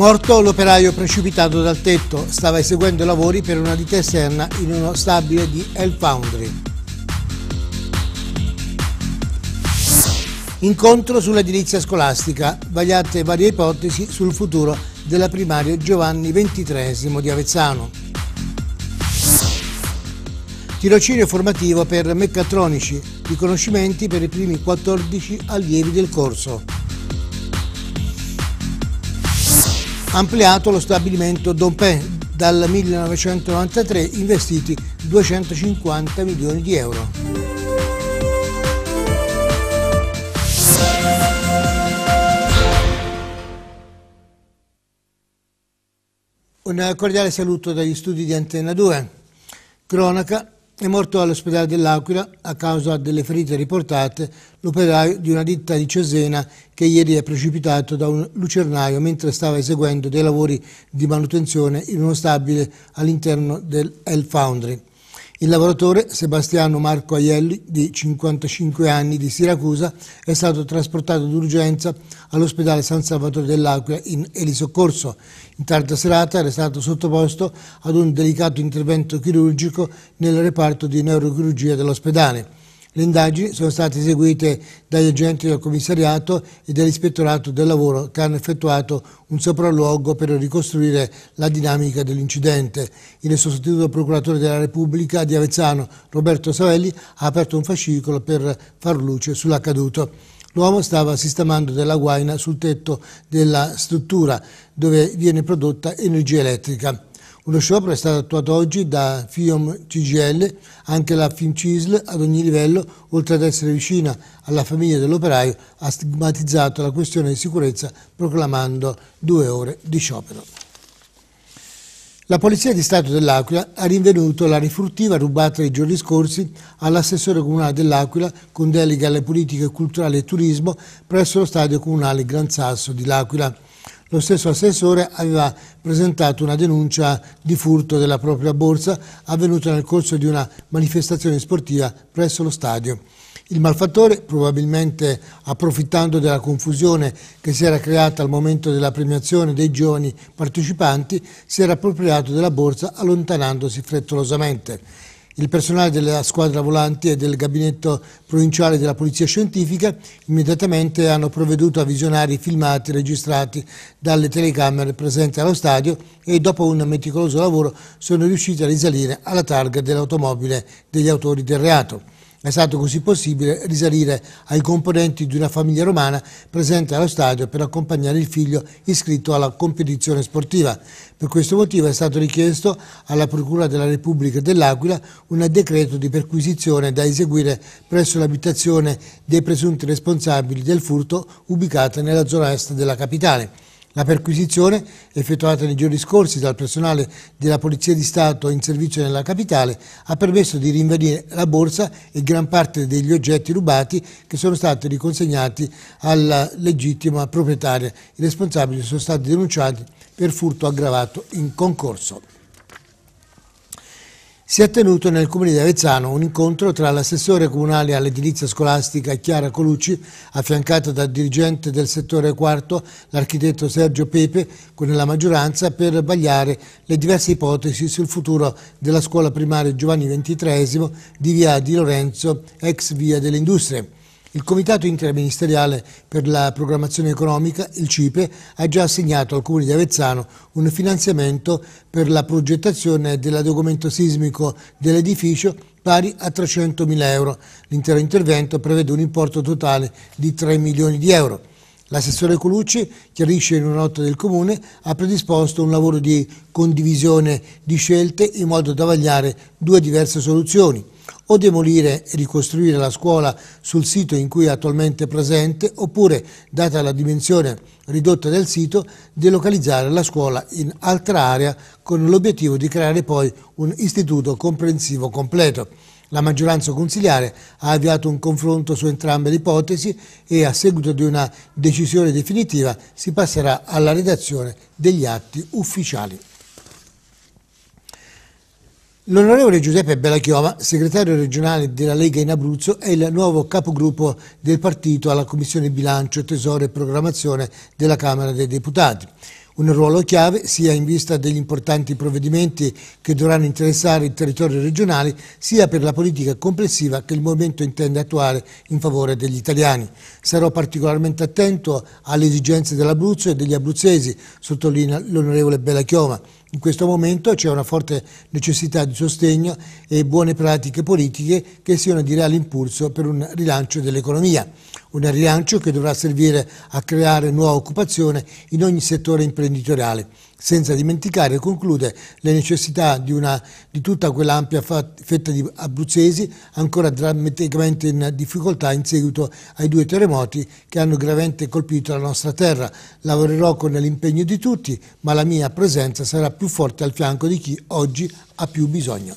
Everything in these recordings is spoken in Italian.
Morto l'operaio precipitato dal tetto, stava eseguendo lavori per una ditta esterna in uno stabile di El Foundry. Incontro sull'edilizia scolastica, vagliate varie ipotesi sul futuro della primaria Giovanni XXIII di Avezzano. Tirocinio formativo per meccatronici, riconoscimenti per i primi 14 allievi del corso. ampliato lo stabilimento Dompin dal 1993 investiti 250 milioni di euro. Un cordiale saluto dagli studi di Antenna 2. Cronaca è morto all'ospedale dell'Aquila a causa delle ferite riportate l'operaio di una ditta di Cesena che ieri è precipitato da un lucernaio mentre stava eseguendo dei lavori di manutenzione in uno stabile all'interno del L Foundry. Il lavoratore Sebastiano Marco Aielli, di 55 anni, di Siracusa, è stato trasportato d'urgenza all'ospedale San Salvatore dell'Aquila in elisoccorso. In tarda serata era stato sottoposto ad un delicato intervento chirurgico nel reparto di neurochirurgia dell'ospedale. Le indagini sono state eseguite dagli agenti del commissariato e dell'ispettorato del lavoro che hanno effettuato un sopralluogo per ricostruire la dinamica dell'incidente. Il sostituto procuratore della Repubblica di Avezzano, Roberto Savelli, ha aperto un fascicolo per far luce sull'accaduto. L'uomo stava sistemando della guaina sul tetto della struttura dove viene prodotta energia elettrica. Uno sciopero è stato attuato oggi da FIOM CGL, anche la FIMCISL ad ogni livello, oltre ad essere vicina alla famiglia dell'operaio, ha stigmatizzato la questione di sicurezza proclamando due ore di sciopero. La Polizia di Stato dell'Aquila ha rinvenuto la rifruttiva rubata i giorni scorsi all'assessore comunale dell'Aquila con delega alle politiche culturali e turismo presso lo stadio comunale Gran Sasso di L'Aquila lo stesso assessore aveva presentato una denuncia di furto della propria borsa avvenuta nel corso di una manifestazione sportiva presso lo stadio. Il malfattore, probabilmente approfittando della confusione che si era creata al momento della premiazione dei giovani partecipanti, si era appropriato della borsa allontanandosi frettolosamente. Il personale della squadra volanti e del gabinetto provinciale della Polizia Scientifica immediatamente hanno provveduto a visionare i filmati registrati dalle telecamere presenti allo stadio e dopo un meticoloso lavoro sono riusciti a risalire alla targa dell'automobile degli autori del reato. È stato così possibile risalire ai componenti di una famiglia romana presente allo stadio per accompagnare il figlio iscritto alla competizione sportiva. Per questo motivo è stato richiesto alla Procura della Repubblica dell'Aquila un decreto di perquisizione da eseguire presso l'abitazione dei presunti responsabili del furto ubicata nella zona est della capitale. La perquisizione, effettuata nei giorni scorsi dal personale della Polizia di Stato in servizio nella capitale, ha permesso di rinvenire la borsa e gran parte degli oggetti rubati che sono stati riconsegnati alla legittima proprietaria. I responsabili sono stati denunciati per furto aggravato in concorso si è tenuto nel comune di Avezzano un incontro tra l'assessore comunale all'edilizia scolastica Chiara Colucci, affiancata dal dirigente del settore quarto, l'architetto Sergio Pepe, con la maggioranza per vagliare le diverse ipotesi sul futuro della scuola primaria Giovanni XXIII di via di Lorenzo, ex via delle Industrie. Il Comitato Interministeriale per la Programmazione Economica, il CIPE, ha già assegnato al Comune di Avezzano un finanziamento per la progettazione dell'adeguamento sismico dell'edificio pari a 300.000 euro. L'intero intervento prevede un importo totale di 3 milioni di euro. L'assessore Colucci chiarisce in una nota del Comune ha predisposto un lavoro di condivisione di scelte in modo da vagliare due diverse soluzioni o demolire e ricostruire la scuola sul sito in cui è attualmente presente oppure, data la dimensione ridotta del sito, delocalizzare la scuola in altra area con l'obiettivo di creare poi un istituto comprensivo completo. La maggioranza consigliare ha avviato un confronto su entrambe le ipotesi e a seguito di una decisione definitiva si passerà alla redazione degli atti ufficiali. L'onorevole Giuseppe Bellachiova, segretario regionale della Lega in Abruzzo, è il nuovo capogruppo del partito alla Commissione Bilancio, Tesoro e Programmazione della Camera dei Deputati. Un ruolo chiave sia in vista degli importanti provvedimenti che dovranno interessare i territori regionali, sia per la politica complessiva che il movimento intende attuare in favore degli italiani. Sarò particolarmente attento alle esigenze dell'Abruzzo e degli abruzzesi, sottolinea l'onorevole Bellachiova in questo momento c'è una forte necessità di sostegno e buone pratiche politiche che siano di reale impulso per un rilancio dell'economia. Un rilancio che dovrà servire a creare nuova occupazione in ogni settore imprenditoriale senza dimenticare, conclude, le necessità di, una, di tutta quell'ampia fetta di abruzzesi ancora drammaticamente in difficoltà in seguito ai due terremoti che hanno gravemente colpito la nostra terra. Lavorerò con l'impegno di tutti, ma la mia presenza sarà più forte al fianco di chi oggi ha più bisogno.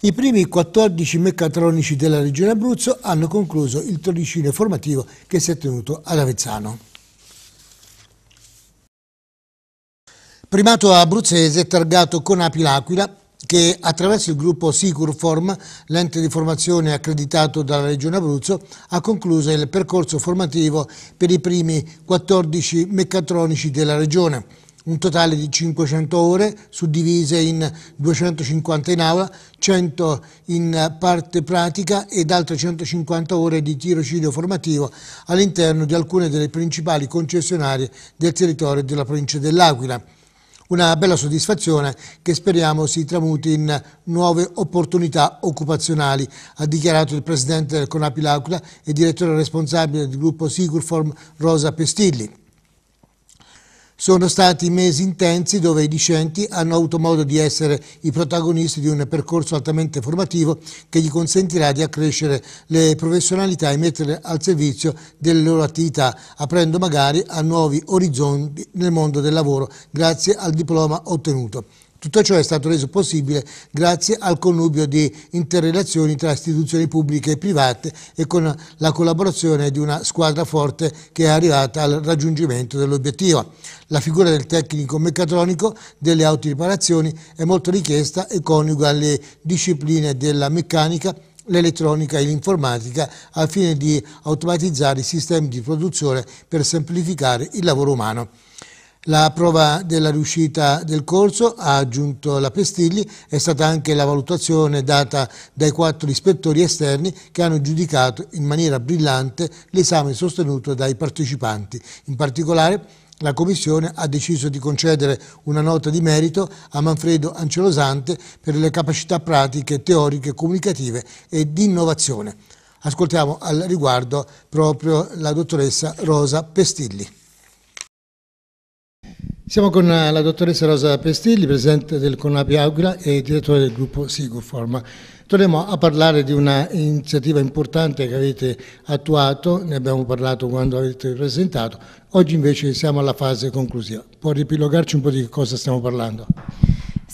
I primi 14 meccatronici della Regione Abruzzo hanno concluso il torricino formativo che si è tenuto ad Avezzano. primato abruzzese targato con Api L'Aquila che attraverso il gruppo Sicurform, l'ente di formazione accreditato dalla Regione Abruzzo, ha concluso il percorso formativo per i primi 14 meccatronici della Regione. Un totale di 500 ore, suddivise in 250 in aula, 100 in parte pratica ed altre 150 ore di tirocinio formativo all'interno di alcune delle principali concessionarie del territorio della provincia dell'Aquila. Una bella soddisfazione che speriamo si tramuti in nuove opportunità occupazionali, ha dichiarato il presidente del Conapi Laucla e direttore responsabile del gruppo Sigurform Rosa Pestilli. Sono stati mesi intensi dove i discenti hanno avuto modo di essere i protagonisti di un percorso altamente formativo che gli consentirà di accrescere le professionalità e metterle al servizio delle loro attività, aprendo magari a nuovi orizzonti nel mondo del lavoro grazie al diploma ottenuto. Tutto ciò è stato reso possibile grazie al connubio di interrelazioni tra istituzioni pubbliche e private e con la collaborazione di una squadra forte che è arrivata al raggiungimento dell'obiettivo. La figura del tecnico meccatronico delle autoriparazioni è molto richiesta e coniuga le discipline della meccanica l'elettronica e l'informatica al fine di automatizzare i sistemi di produzione per semplificare il lavoro umano. La prova della riuscita del corso, ha aggiunto la Pestigli, è stata anche la valutazione data dai quattro ispettori esterni che hanno giudicato in maniera brillante l'esame sostenuto dai partecipanti. In particolare, la Commissione ha deciso di concedere una nota di merito a Manfredo Ancelosante per le capacità pratiche, teoriche, comunicative e di innovazione. Ascoltiamo al riguardo proprio la dottoressa Rosa Pestilli. Siamo con eh, la dottoressa Rosa Pestilli, presidente del CONAPI Augura e direttore del gruppo Sigoform. Torniamo a parlare di un'iniziativa importante che avete attuato, ne abbiamo parlato quando avete presentato, oggi invece siamo alla fase conclusiva. Può ripilogarci un po' di cosa stiamo parlando?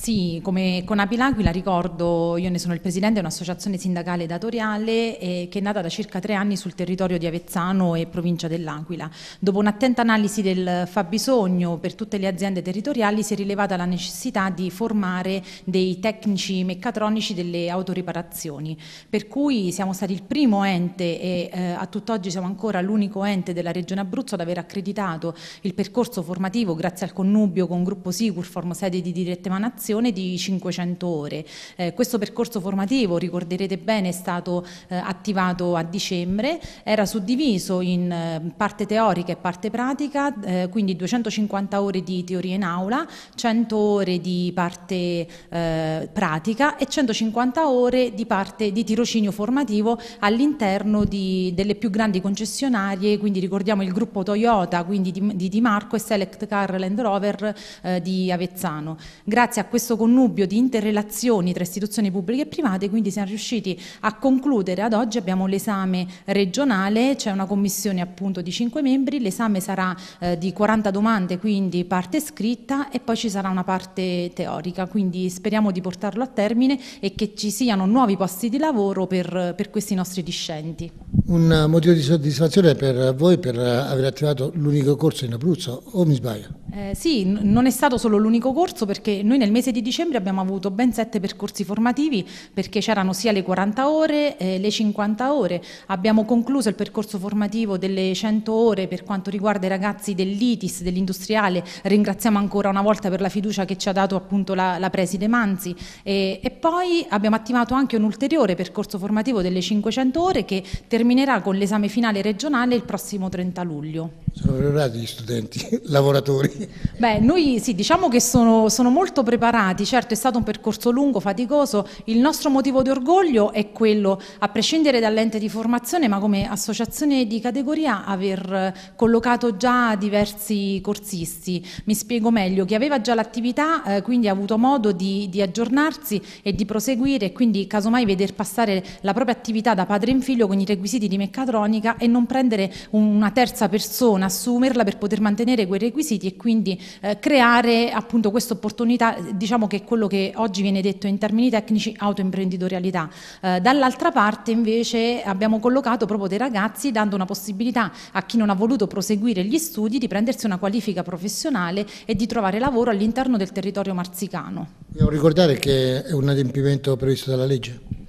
Sì, come Conapi L'Aquila ricordo, io ne sono il presidente, è un'associazione sindacale datoriale eh, che è nata da circa tre anni sul territorio di Avezzano e provincia dell'Aquila. Dopo un'attenta analisi del fabbisogno per tutte le aziende territoriali si è rilevata la necessità di formare dei tecnici meccatronici delle autoriparazioni, per cui siamo stati il primo ente e eh, a tutt'oggi siamo ancora l'unico ente della Regione Abruzzo ad aver accreditato il percorso formativo grazie al connubio con Gruppo Sicurform, sede di Dirette Manazzi formazione di 500 ore. Eh, questo percorso formativo, ricorderete bene, è stato eh, attivato a dicembre, era suddiviso in eh, parte teorica e parte pratica, eh, quindi 250 ore di teoria in aula, 100 ore di parte eh, pratica e 150 ore di parte di tirocinio formativo all'interno delle più grandi concessionarie, quindi ricordiamo il gruppo Toyota, quindi di Di, di Marco e Select Car Land Rover eh, di Avezzano. Grazie a questo questo connubio di interrelazioni tra istituzioni pubbliche e private, quindi siamo riusciti a concludere ad oggi, abbiamo l'esame regionale, c'è una commissione appunto di 5 membri, l'esame sarà eh, di 40 domande, quindi parte scritta e poi ci sarà una parte teorica, quindi speriamo di portarlo a termine e che ci siano nuovi posti di lavoro per, per questi nostri discenti. Un motivo di soddisfazione per voi per aver attivato l'unico corso in Abruzzo, o mi sbaglio? Eh, sì, non è stato solo l'unico corso perché noi nel mese mese di dicembre abbiamo avuto ben sette percorsi formativi perché c'erano sia le 40 ore eh, le 50 ore. Abbiamo concluso il percorso formativo delle 100 ore per quanto riguarda i ragazzi dell'ITIS, dell'industriale. Ringraziamo ancora una volta per la fiducia che ci ha dato appunto la, la preside Manzi. E, e poi abbiamo attivato anche un ulteriore percorso formativo delle 500 ore che terminerà con l'esame finale regionale il prossimo 30 luglio. Sono preparati gli studenti, lavoratori? Beh, noi sì, diciamo che sono, sono molto preparati onorati, certo è stato un percorso lungo, faticoso, il nostro motivo di orgoglio è quello, a prescindere dall'ente di formazione, ma come associazione di categoria, aver collocato già diversi corsisti, mi spiego meglio, chi aveva già l'attività eh, quindi ha avuto modo di, di aggiornarsi e di proseguire e quindi casomai veder passare la propria attività da padre in figlio con i requisiti di meccatronica e non prendere una terza persona, assumerla per poter mantenere quei requisiti e quindi eh, creare appunto questa opportunità diciamo, diciamo che è quello che oggi viene detto in termini tecnici autoimprenditorialità. Eh, dall'altra parte invece abbiamo collocato proprio dei ragazzi dando una possibilità a chi non ha voluto proseguire gli studi di prendersi una qualifica professionale e di trovare lavoro all'interno del territorio marzicano. Devo ricordare che è un adempimento previsto dalla legge.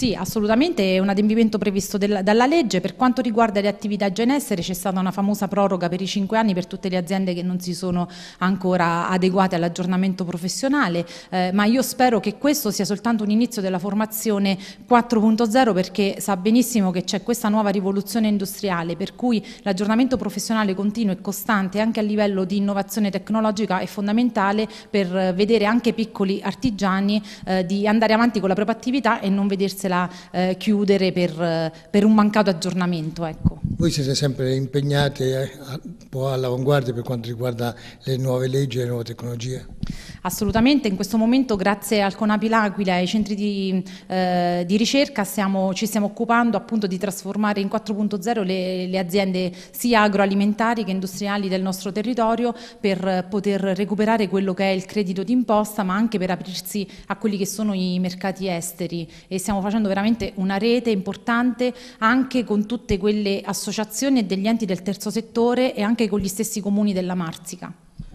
Sì, assolutamente è un adempimento previsto del, dalla legge. Per quanto riguarda le attività già in essere c'è stata una famosa proroga per i cinque anni per tutte le aziende che non si sono ancora adeguate all'aggiornamento professionale, eh, ma io spero che questo sia soltanto un inizio della formazione 4.0 perché sa benissimo che c'è questa nuova rivoluzione industriale per cui l'aggiornamento professionale continuo e costante anche a livello di innovazione tecnologica è fondamentale per vedere anche piccoli artigiani eh, di andare avanti con la propria attività e non vedersela doversela eh, chiudere per, eh, per, un mancato aggiornamento. Ecco. Voi siete sempre impegnate eh, un po' all'avanguardia per quanto riguarda le nuove leggi e le nuove tecnologie? Assolutamente, in questo momento grazie al Conapi L'Aquila e ai centri di, eh, di ricerca stiamo, ci stiamo occupando appunto di trasformare in 4.0 le, le, aziende sia agroalimentari che industriali del nostro territorio per eh, poter recuperare quello che è il credito d'imposta ma anche per aprirsi a quelli che sono i mercati esteri e stiamo facendo facendo veramente una rete importante anche con tutte quelle associazioni e degli enti del terzo settore e anche con gli stessi comuni della Marsica.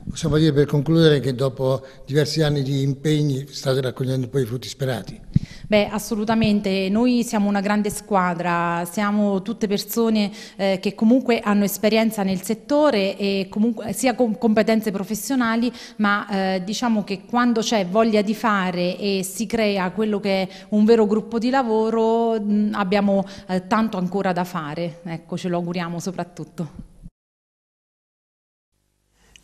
Possiamo dire per concludere che dopo diversi anni di impegni state raccogliendo poi i frutti sperati? Beh, assolutamente, noi siamo una grande squadra, siamo tutte persone eh, che comunque hanno esperienza nel settore e comunque, sia con competenze professionali, ma eh, diciamo che quando c'è voglia di fare e si crea quello che è un vero gruppo di lavoro, mh, mm, abbiamo eh, tanto ancora da fare, ecco, ce lo auguriamo soprattutto.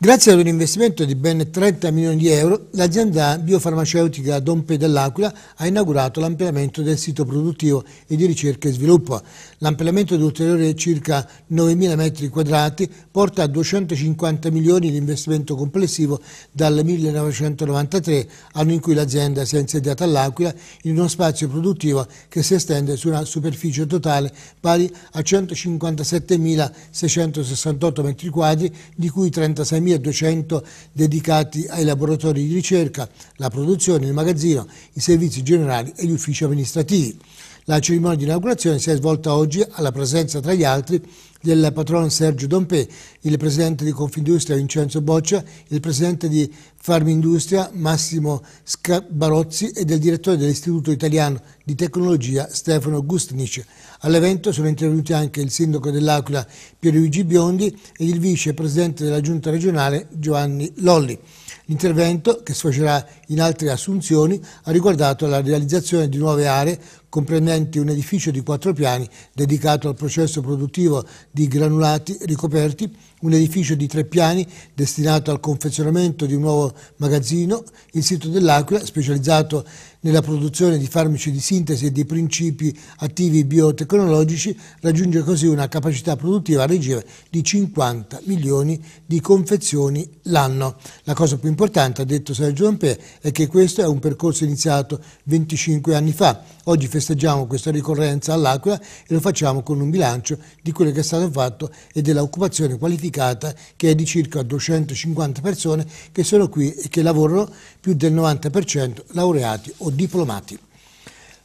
Grazie ad un investimento di ben 30 milioni di euro, l'azienda biofarmaceutica Dompe dell'Aquila ha inaugurato l'ampliamento del sito produttivo e di ricerca e sviluppo. L'ampliamento di ulteriori circa 9.000 metri quadrati porta a 250 milioni di investimento complessivo dal 1993, anno in cui l'azienda si è insediata all'Aquila, in uno spazio produttivo che si estende su una superficie totale pari a 157.668 metri quadri, di cui 36.000 1200 dedicati ai laboratori di ricerca, la produzione, il magazzino, i servizi generali e gli uffici amministrativi. La cerimonia di inaugurazione si è svolta oggi alla presenza, tra gli altri, del patrono Sergio Dompe, il presidente di Confindustria Vincenzo Boccia, il presidente di Farmindustria Massimo Scabarozzi e del direttore dell'Istituto Italiano di Tecnologia Stefano Gustnic. All'evento sono intervenuti anche il sindaco dell'Aquila Pierluigi Biondi ed il vicepresidente della giunta regionale Giovanni Lolli. L'intervento, che sfocerà in altre assunzioni, ha riguardato la realizzazione di nuove aree comprendenti un edificio di quattro piani dedicato al processo produttivo di granulati ricoperti un edificio di tre piani destinato al confezionamento di un nuovo magazzino, il sito dell'Aquila, specializzato nella produzione di farmaci di sintesi e di principi attivi biotecnologici, raggiunge così una capacità produttiva a regime di 50 milioni di confezioni l'anno. La cosa più importante, ha detto Sergio Ampè, è che questo è un percorso iniziato 25 anni fa. Oggi festeggiamo questa ricorrenza all'Aquila e lo facciamo con un bilancio di quello che è stato fatto e dell'occupazione qualificata qualificata che è di circa 250 persone che sono qui e che lavorano più del 90% laureati o diplomati.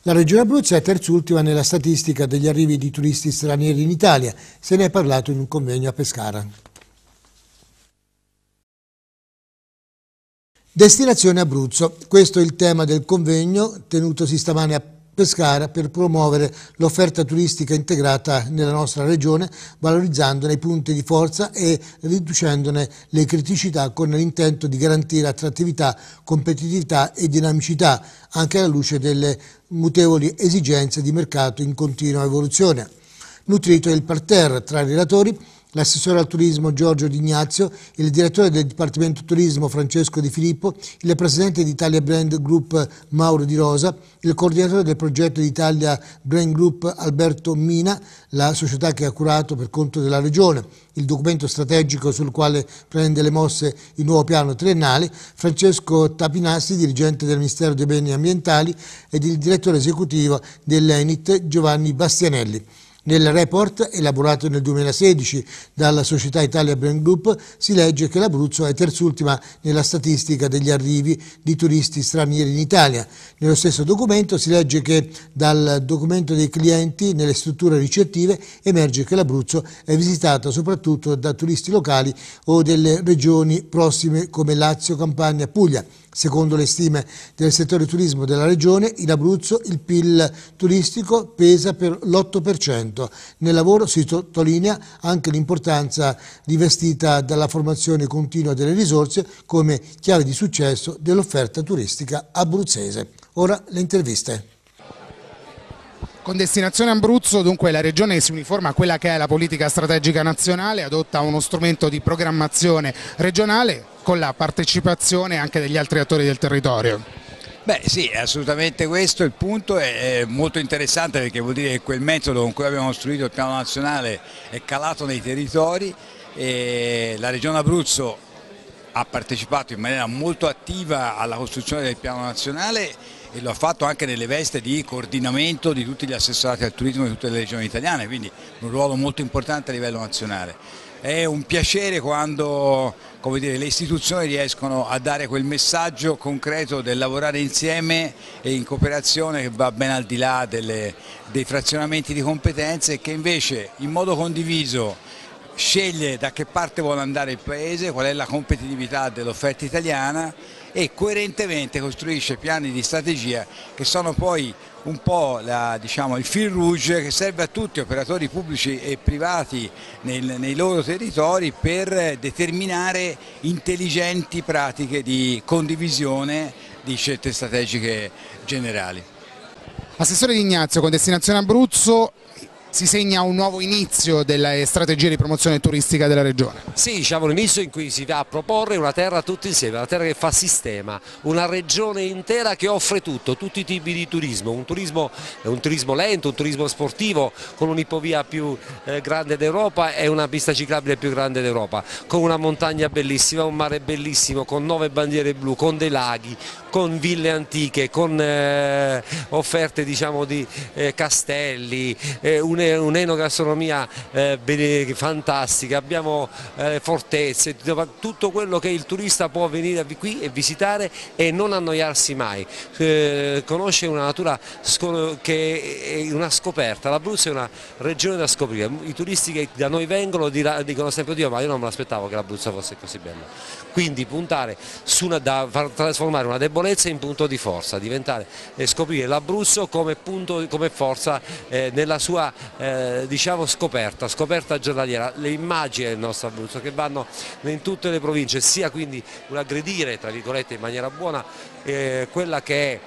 La Regione Abruzzo è terzultima nella statistica degli arrivi di turisti stranieri in Italia, se ne è parlato in un convegno a Pescara. Destinazione Abruzzo, questo è il tema del convegno tenutosi stamane a Pescara per promuovere l'offerta turistica integrata nella nostra regione, valorizzandone i punti di forza e riducendone le criticità con l'intento di garantire attrattività, competitività e dinamicità, anche alla luce delle mutevoli esigenze di mercato in continua evoluzione. Nutrito il parterre tra i relatori, l'assessore al turismo Giorgio D'Ignazio, il direttore del Dipartimento Turismo Francesco Di Filippo, il presidente di Italia Brand Group Mauro Di Rosa, il coordinatore del progetto di Italia Brand Group Alberto Mina, la società che ha curato per conto della Regione, il documento strategico sul quale prende le mosse il nuovo piano triennale, Francesco Tapinassi, dirigente del Ministero dei Beni Ambientali ed il direttore esecutivo dell'Enit Giovanni Bastianelli. Nel report elaborato nel 2016 dalla società Italia Brand Group si legge che l'Abruzzo è terzultima nella statistica degli arrivi di turisti stranieri in Italia. Nello stesso documento si legge che dal documento dei clienti nelle strutture ricettive emerge che l'Abruzzo è visitata soprattutto da turisti locali o delle regioni prossime come Lazio, Campania, Puglia. Secondo le stime del settore turismo della regione, in Abruzzo il PIL turistico pesa per l'8%. Nel lavoro si sottolinea anche l'importanza rivestita dalla formazione continua delle risorse come chiave di successo dell'offerta turistica abruzzese. Ora le interviste. Con destinazione Abruzzo, dunque la regione si uniforma a quella che è la politica strategica nazionale, adotta uno strumento di programmazione regionale con la partecipazione anche degli altri attori del territorio. Beh sì, è assolutamente questo, il punto è, molto interessante perché vuol dire che quel metodo con cui abbiamo costruito il piano nazionale è calato nei territori e la regione Abruzzo ha partecipato in maniera molto attiva alla costruzione del piano nazionale e lo ha fatto anche nelle veste di coordinamento di tutti gli assessorati al turismo di tutte le regioni italiane, quindi un ruolo molto importante a livello nazionale. È un piacere quando dire, le istituzioni riescono a dare quel messaggio concreto del lavorare insieme e in cooperazione che va ben al di là delle, dei frazionamenti di competenze e che invece in modo condiviso sceglie da che parte vuole andare il paese, qual è la competitività dell'offerta italiana e coerentemente costruisce piani di strategia che sono poi un po' la, diciamo, il fil rouge che serve a tutti, operatori pubblici e privati nel, nei loro territori per determinare intelligenti pratiche di condivisione di scelte strategiche generali. Assessore Di Ignazio con destinazione Abruzzo, si segna un nuovo inizio delle eh, strategie di promozione turistica della regione. Sì, diciamo l'inizio in cui si va a proporre una terra tutti insieme, una terra che fa sistema, una regione intera che offre tutto, tutti i tipi di turismo, un turismo, eh, un turismo lento, un turismo sportivo con un'ipovia più eh, grande d'Europa e una pista ciclabile più grande d'Europa, con una montagna bellissima, un mare bellissimo, con nove bandiere blu, con dei laghi, con ville antiche, con eh, offerte diciamo, di eh, castelli, eh, un un'enogastronomia eh, fantastica, abbiamo eh, fortezze, tutto quello che il turista può venire qui e visitare e non annoiarsi mai, eh, conosce una natura che è una scoperta, l'Abruzzo è una regione da scoprire, i turisti che da noi vengono dicono sempre Dio ma io non me l'aspettavo che l'Abruzzo fosse così bella, quindi puntare su una, da far trasformare una debolezza in punto di forza, diventare e scoprire l'Abruzzo come punto, come forza eh, nella sua eh, diciamo scoperta, scoperta giornaliera, le immagini del nostro Abruzzo che vanno in tutte le province, sia quindi un aggredire tra virgolette in maniera buona eh, quella che è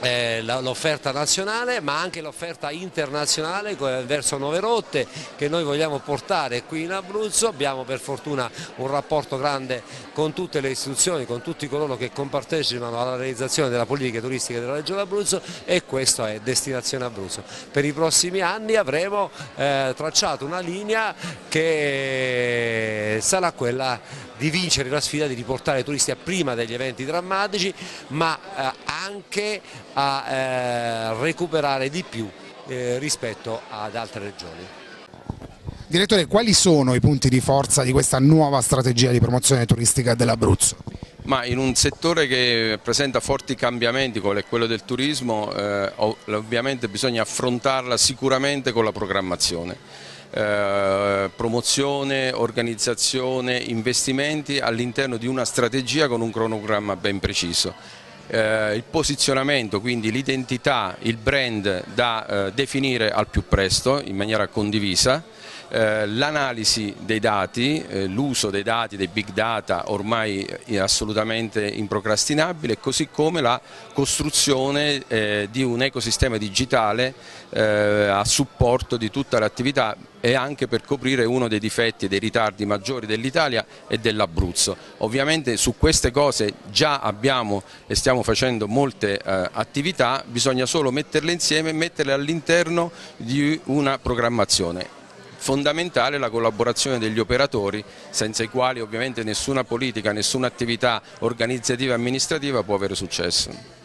eh, l'offerta nazionale ma anche l'offerta internazionale verso nove rotte che noi vogliamo portare qui in Abruzzo, abbiamo per fortuna un rapporto grande con tutte le istituzioni, con tutti coloro che compartecipano alla realizzazione della politica turistica della Regione Abruzzo e questo è Destinazione Abruzzo. Per i prossimi anni avremo eh, tracciato una linea che sarà quella di vincere la sfida di riportare i turisti a prima degli eventi drammatici ma eh, anche a eh, recuperare di più eh, rispetto ad altre regioni. Direttore, quali sono i punti di forza di questa nuova strategia di promozione turistica dell'Abruzzo? Ma in un settore che presenta forti cambiamenti come quello del turismo, eh, ovviamente bisogna affrontarla sicuramente con la programmazione eh, promozione, organizzazione, investimenti all'interno di una strategia con un cronogramma ben preciso. Eh, il posizionamento, quindi l'identità, il brand da eh, definire al più presto in maniera condivisa eh, l'analisi dei dati, eh, l'uso dei dati, dei big data ormai assolutamente improcrastinabile, così come la costruzione eh, di un ecosistema digitale eh, a supporto di tutta l'attività e anche per coprire uno dei difetti e dei ritardi maggiori dell'Italia e dell'Abruzzo. Ovviamente su queste cose già abbiamo e stiamo facendo molte eh, attività, bisogna solo metterle insieme e metterle all'interno di una programmazione fondamentale la collaborazione degli operatori senza i quali ovviamente nessuna politica, nessuna attività organizzativa e amministrativa può avere successo.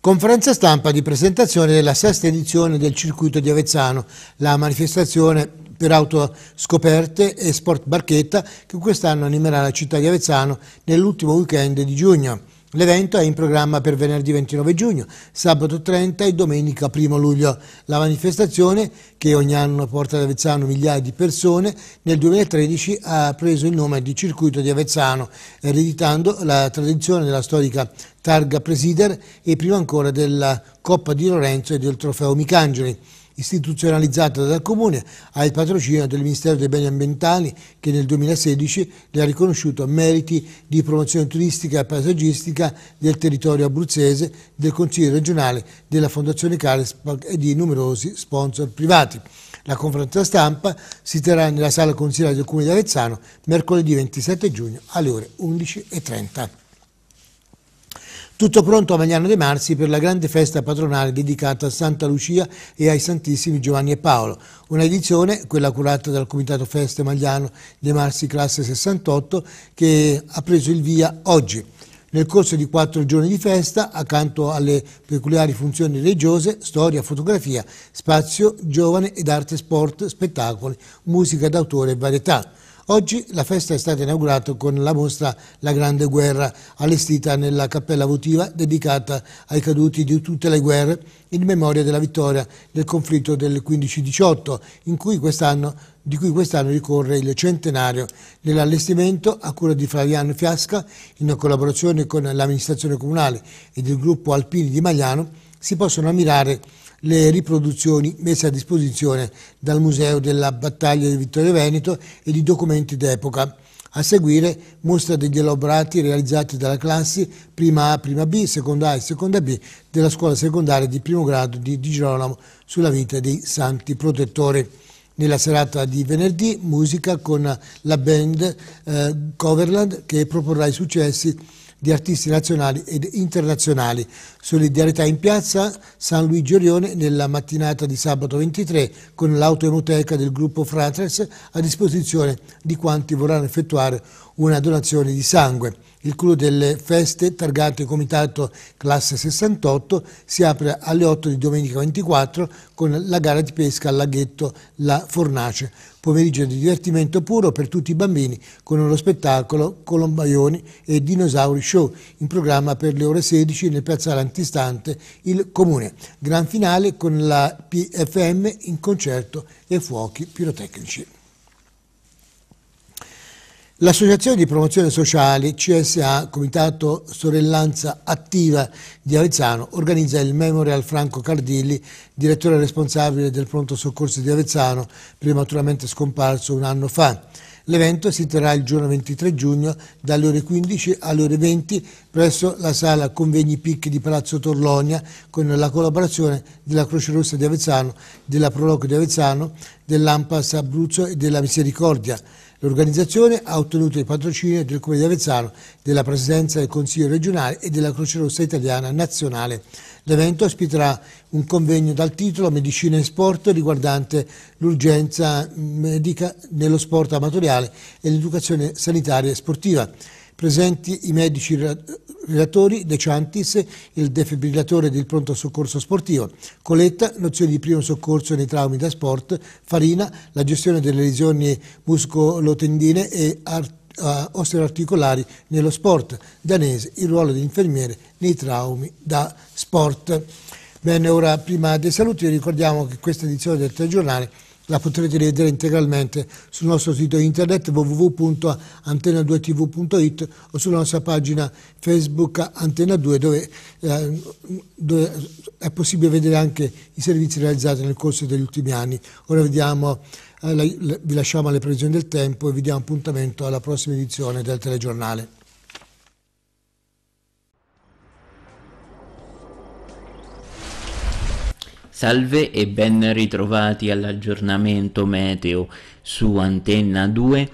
Conferenza stampa di presentazione della sesta edizione del circuito di Avezzano, la manifestazione per auto scoperte e sport barchetta che quest'anno animerà la città di Avezzano nell'ultimo weekend di giugno. L'evento è in programma per venerdì 29 giugno, sabato 30 e domenica 1 luglio. La manifestazione, che ogni anno porta ad Avezzano migliaia di persone, nel 2013 ha preso il nome di Circuito di Avezzano, ereditando la tradizione della storica targa Presider e prima ancora della Coppa di Lorenzo e del Trofeo Micangeli istituzionalizzata dal Comune, ha il patrocinio del Ministero dei Beni Ambientali che nel 2016 le ha riconosciuto meriti di promozione turistica e paesaggistica del territorio abruzzese, del Consiglio regionale, della Fondazione Carespac e di numerosi sponsor privati. La conferenza stampa si terrà nella sala consigliare del Comune di Avezzano mercoledì 27 giugno alle ore 11.30. Tutto pronto a Magliano dei Marsi per la grande festa patronale dedicata a Santa Lucia e ai Santissimi Giovanni e Paolo. Un'edizione, quella curata dal Comitato Feste Magliano dei Marsi Classe 68, che ha preso il via oggi. Nel corso di quattro giorni di festa, accanto alle peculiari funzioni religiose, storia, fotografia, spazio, giovane ed arte, sport, spettacoli, musica d'autore e varietà. Oggi la festa è stata inaugurata con la mostra La Grande Guerra, allestita nella Cappella Votiva dedicata ai caduti di tutte le guerre in memoria della vittoria del conflitto del 15-18, di cui quest'anno ricorre il centenario dell'allestimento a cura di Flaviano Fiasca in collaborazione con l'amministrazione comunale e il gruppo Alpini di Magliano si possono ammirare le riproduzioni messe a disposizione dal Museo della Battaglia di Vittorio Veneto e di documenti d'epoca. A seguire mostra degli elaborati realizzati dalla classe prima A, prima B, seconda A e seconda B della scuola secondaria di primo grado di Di Girolamo sulla vita dei santi protettori. Nella serata di venerdì musica con la band eh, Coverland che proporrà i successi di artisti nazionali ed internazionali. Solidarietà in piazza San Luigi Orione nella mattinata di sabato 23 con l'autoemoteca del gruppo Fratres a disposizione di quanti vorranno effettuare una donazione di sangue. Il clou delle feste, targato Comitato Classe 68, si apre alle 8 di domenica 24 con la gara di pesca al laghetto La Fornace pomeriggio di divertimento puro per tutti i bambini con uno spettacolo Colombaioni e Dinosauri Show in programma per le ore 16 nel piazzale antistante il Comune. Gran finale con la PFM in concerto e fuochi pirotecnici. L'Associazione di Promozione Sociale CSA, Comitato Sorellanza Attiva di Avezzano, organizza il Memorial Franco Cardilli, direttore responsabile del pronto soccorso di Avezzano, prematuramente scomparso un anno fa. L'evento si terrà il giorno 23 giugno dalle ore 15 alle ore 20 presso la sala Convegni Picchi di Palazzo Torlonia con la collaborazione della Croce Rossa di Avezzano, della Proloco di Avezzano, dell'Ampas Abruzzo e della Misericordia. L'organizzazione ha ottenuto il patrocinio del Comune di Avezzano, della Presidenza del Consiglio regionale e della Croce Rossa Italiana Nazionale. L'evento ospiterà un convegno dal titolo Medicina e Sport riguardante l'urgenza medica nello sport amatoriale e l'educazione sanitaria e sportiva. Presenti i medici relatori De Ciantis, il defibrillatore del pronto soccorso sportivo, Coletta, nozioni di primo soccorso nei traumi da sport, Farina, la gestione delle lesioni muscolotendine e eh, osteoarticolari nello sport, Danese, il ruolo di infermiere nei traumi da sport. Bene, ora prima dei saluti ricordiamo che questa edizione del telegiornale la potrete rivedere integralmente sul nostro sito internet www.antena2tv.it o sulla nostra pagina Facebook Antena 2 dove, eh, dove, è possibile vedere anche i servizi realizzati nel corso degli ultimi anni. Ora vediamo, eh, la, la, vi lasciamo alle previsioni del tempo e vi diamo appuntamento alla prossima edizione del telegiornale. Salve e ben ritrovati all'aggiornamento meteo su Antenna 2.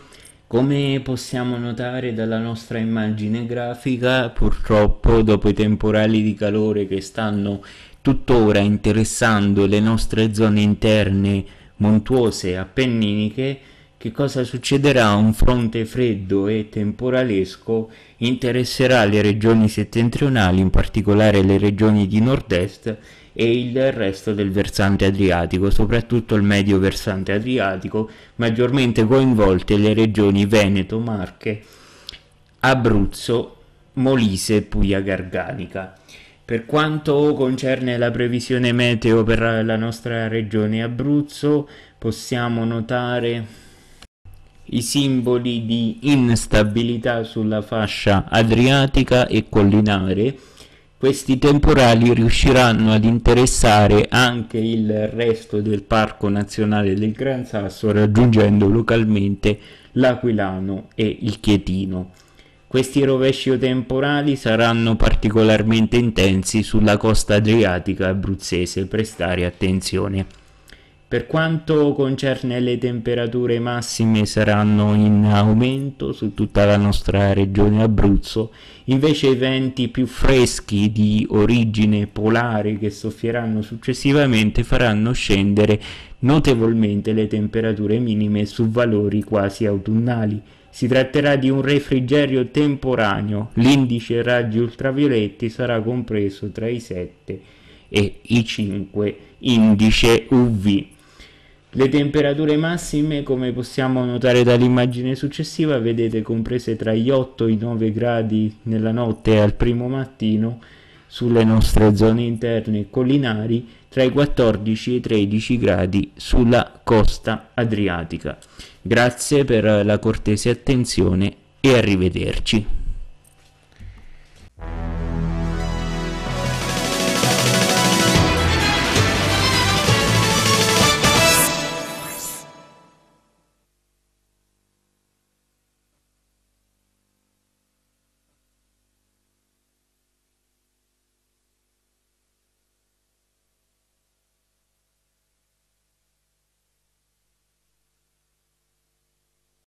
Come possiamo notare dalla nostra immagine grafica, purtroppo dopo i temporali di calore che stanno tuttora interessando le nostre zone interne montuose e appenniniche, che cosa succederà? Un fronte freddo e temporalesco interesserà le regioni settentrionali, in particolare le regioni di nord-est e il resto del versante adriatico, soprattutto il medio versante adriatico, maggiormente coinvolte le regioni Veneto, Marche, Abruzzo, Molise e Puglia Garganica. Per quanto concerne la previsione meteo per la nostra regione Abruzzo, possiamo notare i simboli di instabilità sulla fascia adriatica e collinare questi temporali riusciranno ad interessare anche il resto del Parco Nazionale del Gran Sasso raggiungendo localmente l'Aquilano e il Chietino. Questi rovesci temporali saranno particolarmente intensi sulla costa adriatica abruzzese, prestare attenzione. Per quanto concerne le temperature massime saranno in aumento su tutta la nostra regione Abruzzo, invece i venti più freschi di origine polare che soffieranno successivamente faranno scendere notevolmente le temperature minime su valori quasi autunnali. Si tratterà di un refrigerio temporaneo, l'indice raggi ultravioletti sarà compreso tra i 7 e i 5 indice UV. Le temperature massime, come possiamo notare dall'immagine successiva, vedete comprese tra gli 8 e i 9 gradi nella notte al primo mattino sulle nostre zone interne e collinari, tra i 14 e i 13 gradi sulla costa adriatica. Grazie per la cortese attenzione e arrivederci.